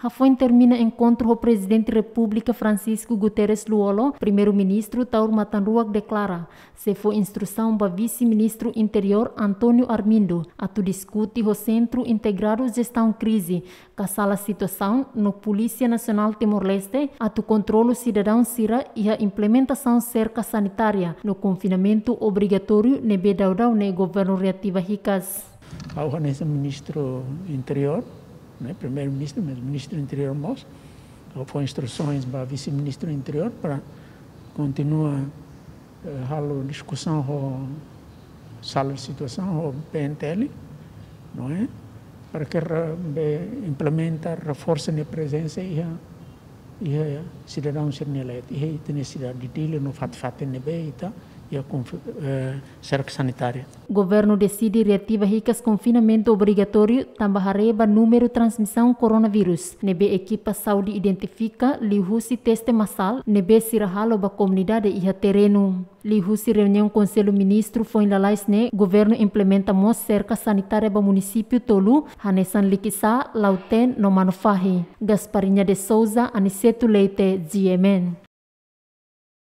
Hafon termina encontro com o presidente da República Francisco Guterres Luolo, primeiro-ministro Taur Matanruak declara, se foi instrução para vice-ministro interior Antônio Armindo, a tu discute o Centro Integrado Gestão Crise, caçala situação no Polícia Nacional Timor-Leste, a tu controlo cidadão Sira e a implementação cerca sanitária no confinamento obrigatório nebe daudau ne né, governo reativa Ricas. Ao ministro interior, né, primeiro-ministro, mas ministro do interior Moço, então, foi instruções para vice-ministro do interior para continuar eh, a discussão com sala de situação, o PNTL, não é? Para que implementa, reforce a presença e a e cidadão ser eleito, e a cidade de Dile, no fato fato, e tal e a cerca eh, sanitária. Governo decide reativa ricas confinamento obrigatório também arreba número transmissão coronavírus. Nebe equipa saúde identifica lihusi teste massal nebe sirahalo ba comunidade e terreno. Lihusi reunião conselho ministro foi em Lalaisne, governo implementa mos cerca sanitária ba município Tolu, Hanesan Likisa, Lauten, Nomanofahi. Gasparinha de Souza, Aniceto Leite, GMN.